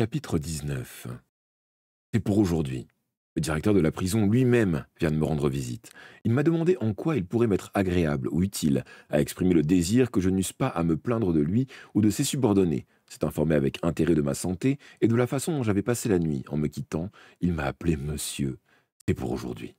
Chapitre 19 C'est pour aujourd'hui. Le directeur de la prison lui-même vient de me rendre visite. Il m'a demandé en quoi il pourrait m'être agréable ou utile, à exprimer le désir que je n'eusse pas à me plaindre de lui ou de ses subordonnés, s'est informé avec intérêt de ma santé et de la façon dont j'avais passé la nuit. En me quittant, il m'a appelé monsieur. C'est pour aujourd'hui.